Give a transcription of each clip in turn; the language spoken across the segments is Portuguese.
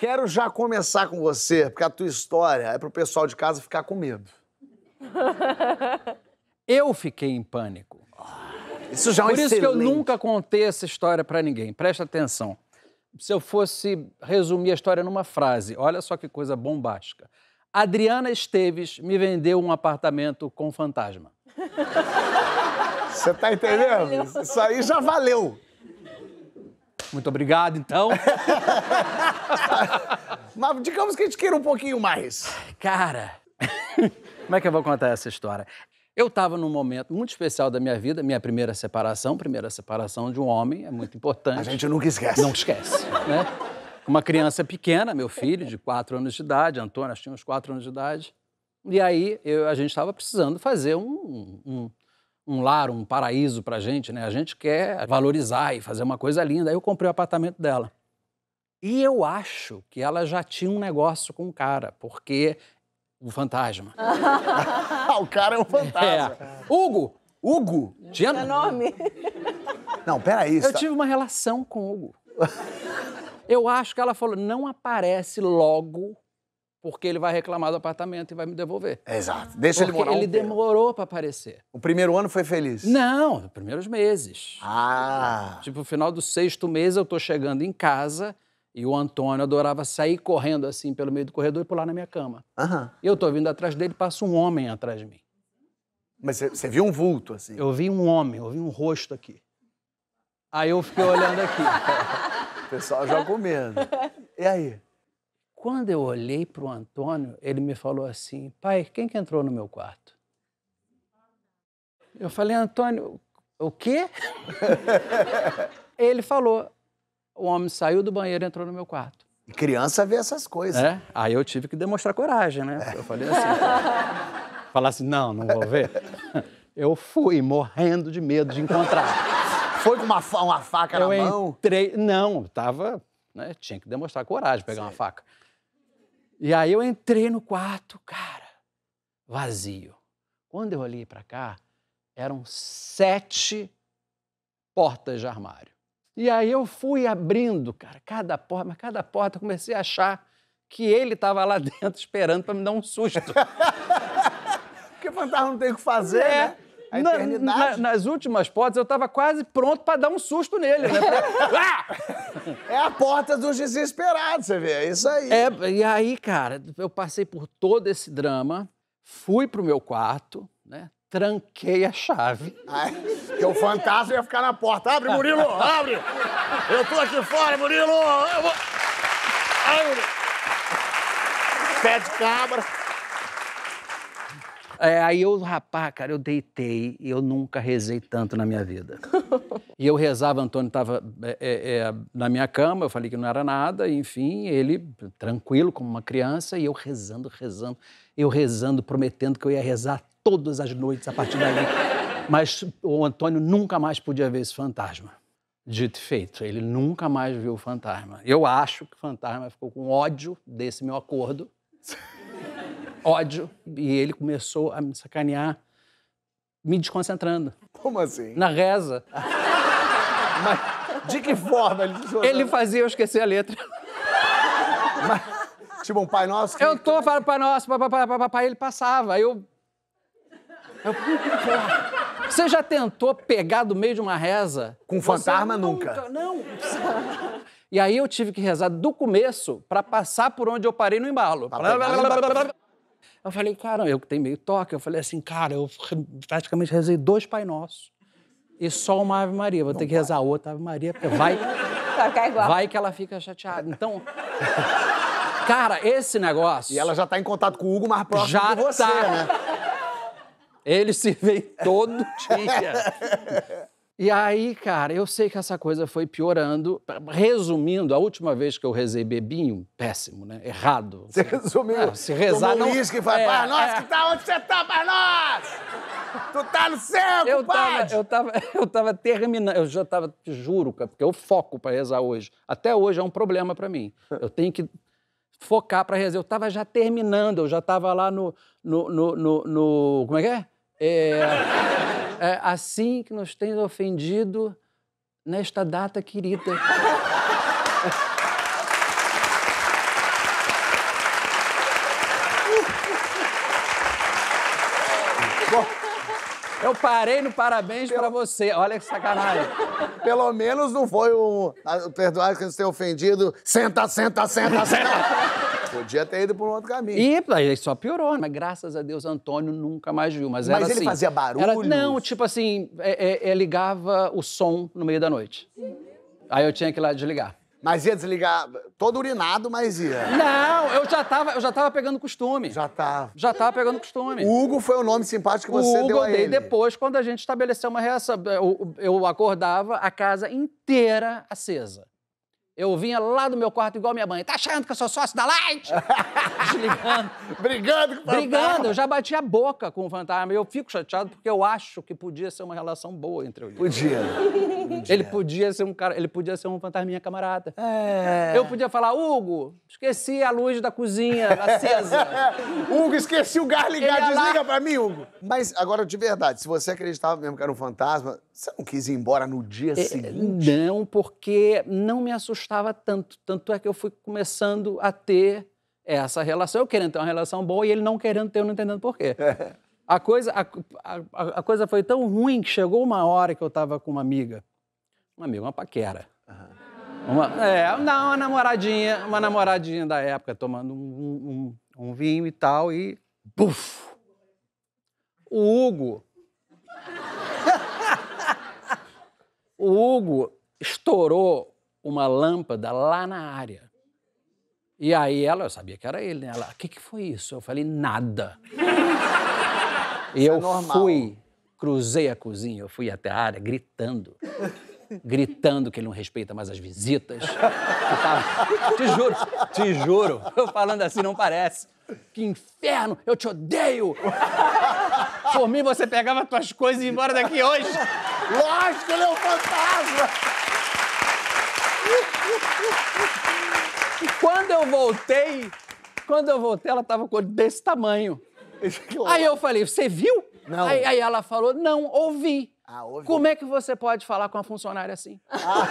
Quero já começar com você, porque a tua história é para o pessoal de casa ficar com medo. Eu fiquei em pânico. Ah, isso já é um Por isso excelente. que eu nunca contei essa história para ninguém. Presta atenção. Se eu fosse resumir a história numa frase, olha só que coisa bombástica. Adriana Esteves me vendeu um apartamento com fantasma. Você tá entendendo? Isso aí já valeu. Muito obrigado, então. Mas digamos que a gente queira um pouquinho mais. Cara, como é que eu vou contar essa história? Eu estava num momento muito especial da minha vida, minha primeira separação, primeira separação de um homem, é muito importante. A gente nunca esquece. Não esquece, né? Uma criança pequena, meu filho, de quatro anos de idade, Antônio, acho que tinha uns quatro anos de idade. E aí eu, a gente estava precisando fazer um, um, um lar, um paraíso pra gente, né? A gente quer valorizar e fazer uma coisa linda. Aí eu comprei o apartamento dela. E eu acho que ela já tinha um negócio com o cara, porque o fantasma. Ah, o cara é um fantasma. É. Hugo! Hugo! Tinha é nome? Não, peraí. Eu tá... tive uma relação com o Hugo. Eu acho que ela falou: não aparece logo porque ele vai reclamar do apartamento e vai me devolver. Exato. Deixa porque ele morar. Ele um demorou para aparecer. O primeiro ano foi feliz? Não, os primeiros meses. Ah. Tipo, no final do sexto mês eu tô chegando em casa e o Antônio adorava sair correndo assim pelo meio do corredor e pular na minha cama. Aham. E eu tô vindo atrás dele, passa um homem atrás de mim. Mas você viu um vulto assim? Eu vi um homem, eu vi um rosto aqui. Aí eu fiquei olhando aqui. o pessoal já comendo. E aí? Quando eu olhei para o Antônio, ele me falou assim: pai, quem que entrou no meu quarto? Eu falei, Antônio, o quê? ele falou: o homem saiu do banheiro e entrou no meu quarto. criança vê essas coisas. É? Aí eu tive que demonstrar coragem, né? Eu falei assim. falar assim, não, não vou ver. Eu fui morrendo de medo de encontrar. Foi com uma, uma faca eu na mão? não, tava, né, tinha que demonstrar coragem, pegar Sim. uma faca. E aí eu entrei no quarto, cara, vazio. Quando eu olhei para cá, eram sete portas de armário. E aí eu fui abrindo, cara, cada porta, mas cada porta eu comecei a achar que ele estava lá dentro esperando para me dar um susto. Porque fantasma não tem o que fazer, é. né? a na, Na, nas últimas portas, eu estava quase pronto para dar um susto nele. Né? Ah! é a porta dos desesperados, você vê, é isso aí. É, e aí, cara, eu passei por todo esse drama, fui pro meu quarto, né? Tranquei a chave. Porque que o fantasma ia ficar na porta. Abre, Murilo! Abre! Eu tô aqui fora, Murilo! Eu vou... Pé de cabra. É, aí eu, rapaz, cara, eu deitei e eu nunca rezei tanto na minha vida. e eu rezava, Antônio estava é, é, é, na minha cama, eu falei que não era nada, enfim, ele tranquilo como uma criança e eu rezando, rezando, eu rezando, prometendo que eu ia rezar todas as noites a partir daí. Mas o Antônio nunca mais podia ver esse fantasma. Dito e feito, ele nunca mais viu o fantasma. Eu acho que o fantasma ficou com ódio desse meu acordo. ódio. E ele começou a me sacanear, me desconcentrando. Como assim? Na reza. Mas de que forma ele Ele fazia eu esquecer a letra. Mas, tipo um Pai Nosso? Que... Eu tô falando Pai Nosso, papai, ele passava. Aí eu... eu... Você já tentou pegar do meio de uma reza? Com fantasma nunca. nunca. Não. E aí eu tive que rezar do começo para passar por onde eu parei no embalo. Eu falei, cara, eu que tenho meio toque, eu falei assim, cara, eu praticamente rezei dois Pai Nossos e só uma Ave Maria. Vou Não ter que rezar outra Ave Maria, porque vai. vai que ela fica chateada. Então. cara, esse negócio. E ela já tá em contato com o Hugo mais próximo já de você, tá. né? Ele se vê todo dia. E aí, cara, eu sei que essa coisa foi piorando. Resumindo, a última vez que eu rezei bebinho, péssimo, né? Errado. Você resumiu. É, se rezar Tomou não... uísque e vai, é, pai, nossa, é... que tá onde você tá, pai, nós? Tu tá no céu, eu compadre! eu, tava, eu tava terminando, eu já tava, te juro, cara, porque eu foco para rezar hoje. Até hoje é um problema para mim. Eu tenho que focar para rezar. Eu tava já terminando, eu já tava lá no... no, no, no, no como é que é? É é, assim que nos tens ofendido nesta data querida. Eu parei no parabéns para você. Olha que sacanagem. Pelo menos não foi o ah, Perdoar que você tem ofendido. Senta, senta, senta, senta. Podia ter ido por um outro caminho. E aí só piorou, mas né? graças a Deus Antônio nunca mais viu. Mas, mas ele assim, fazia barulho? Era, não, tipo assim, é, é, é, ligava o som no meio da noite. Aí eu tinha que ir lá desligar. Mas ia desligar todo urinado, mas ia. Não, eu já tava, eu já tava pegando costume. Já tava. Tá. Já tava pegando costume. O Hugo foi o nome simpático que você Hugo deu a ele. depois, quando a gente estabeleceu uma reação. Eu, eu acordava a casa inteira acesa. Eu vinha lá do meu quarto igual minha mãe. Tá achando que eu sou sócio da Light? Desligando. Brigando com o fantasma. Brigando. Eu já bati a boca com o fantasma. E eu fico chateado porque eu acho que podia ser uma relação boa entre os dois. Podia. ele podia ser um cara... Ele podia ser um fantasminha camarada. É... Eu podia falar, Hugo, esqueci a luz da cozinha acesa. Hugo, esqueci o gás ligado. Desliga lá... pra mim, Hugo. Mas agora, de verdade, se você acreditava mesmo que era um fantasma, você não quis ir embora no dia é, seguinte? Não, porque não me assustava gostava tanto. Tanto é que eu fui começando a ter essa relação. Eu querendo ter uma relação boa e ele não querendo ter, eu não entendendo por quê. A coisa, a, a, a, coisa foi tão ruim que chegou uma hora que eu estava com uma amiga. Uma amiga, uma paquera. Uhum. Uma, é, não, uma namoradinha, uma namoradinha da época, tomando um, um, um vinho e tal, e. Buf! O Hugo. o Hugo estourou uma lâmpada lá na área. E aí ela, eu sabia que era ele, né? Ela, o que, que foi isso? Eu falei, nada. e é eu é fui, cruzei a cozinha, eu fui até a área gritando. Gritando que ele não respeita mais as visitas. Tava, te juro, te juro. Eu falando assim não parece. Que inferno, eu te odeio! Por mim, você pegava tuas coisas e ia embora daqui hoje. Lógico, ele é um fantasma! E quando eu voltei, quando eu voltei, ela tava com desse tamanho. Aí eu falei, você viu? Não. Aí, aí ela falou, não, ouvi. Ah, ouvi. Como é que você pode falar com uma funcionária assim? Ah.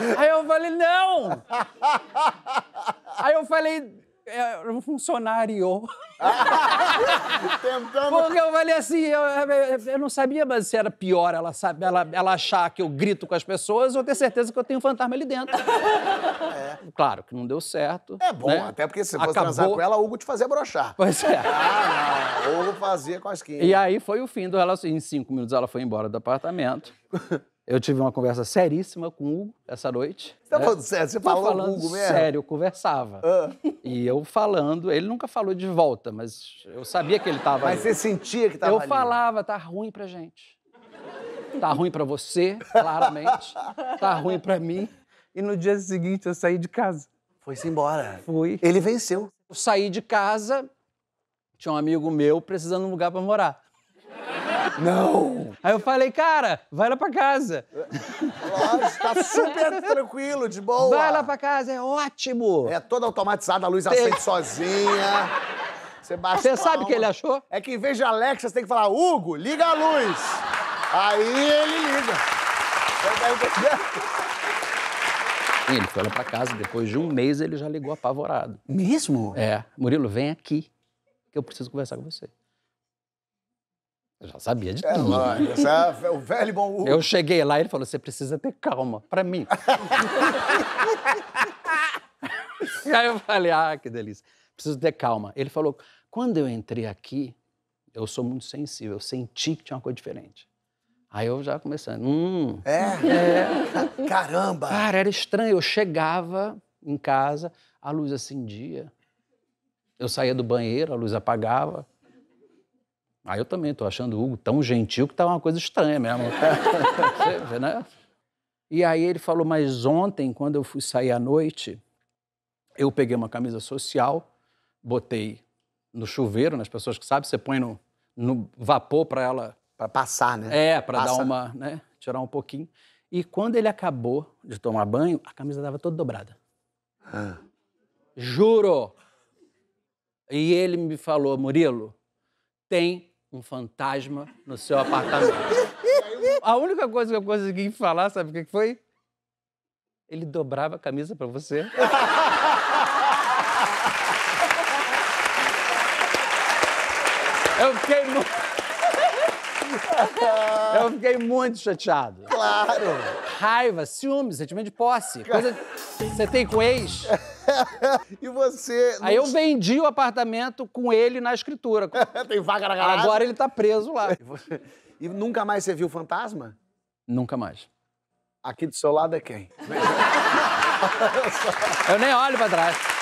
Aí eu falei, não! Aí eu falei, é um funcionário. Tentando. Porque eu falei assim, eu, eu, não sabia mas se era pior ela, sabe, ela, ela achar que eu grito com as pessoas ou ter certeza que eu tenho um fantasma ali dentro. É. Claro que não deu certo. É bom, né? até porque se Acabou... transar com ela, o Hugo te fazia brochar. Pois é. Ah, Hugo fazia com as esquina. E aí foi o fim do relacionamento. Em cinco minutos ela foi embora do apartamento. Eu tive uma conversa seríssima com o Hugo essa noite. Você tá né? tá falando sério? Você falou falando com o Hugo mesmo? Sério, eu conversava. Ah. E eu falando, ele nunca falou de volta, mas eu sabia que ele tava. Mas ali. você sentia que tava. Eu ali. falava, tá ruim pra gente. Tá ruim pra você, claramente. tá ruim pra mim. E no dia seguinte eu saí de casa. Foi-se embora. Fui. Ele venceu. Eu saí de casa, tinha um amigo meu precisando de um lugar pra morar. Não! Aí eu falei, cara, vai lá pra casa. Lógico, tá super tranquilo, de boa. Vai lá pra casa, é ótimo. É toda automatizada, a luz Tem... acende sozinha. Você baixa Você sabe o que ele achou? É que em vez de Alexa, você tem que falar, Hugo, liga a luz. Aí ele liga. Tá ele foi lá pra casa, depois de um mês ele já ligou apavorado. Mesmo? É. Murilo, vem aqui, que eu preciso conversar com você. Eu já sabia de é tudo. É, você é o velho bom. Eu cheguei lá e ele falou: você precisa ter calma, pra mim. e aí eu falei: ah, que delícia. Preciso ter calma. Ele falou: quando eu entrei aqui, eu sou muito sensível, eu senti que tinha uma coisa diferente. Aí eu já comecei, hum. É? é. Caramba! Cara, era estranho. Eu chegava em casa, a luz acendia. Eu saía do banheiro, a luz apagava. Aí eu também estou achando o Hugo tão gentil que tá uma coisa estranha mesmo. Você, né? E aí ele falou, mas ontem, quando eu fui sair à noite, eu peguei uma camisa social, botei no chuveiro, nas pessoas que sabem, você põe no, no vapor para ela... Para passar, né? É, para dar uma... Né? Tirar um pouquinho. E quando ele acabou de tomar banho, a camisa estava toda dobrada. Ah. Juro! E ele me falou, Murilo, tem um fantasma no seu apartamento. a única coisa que eu consegui falar, sabe o que foi? Ele dobrava a camisa para você. eu fiquei muito. Eu fiquei muito chateado. Claro. Raiva, ciúme, sentimento de posse. Coisa... Você tem com ex? e você. Aí eu vendi o apartamento com ele na escritura. tem vaga na garagem. Agora ele tá preso lá. E nunca mais você viu fantasma? Nunca mais. Aqui do seu lado é quem? eu nem olho pra trás.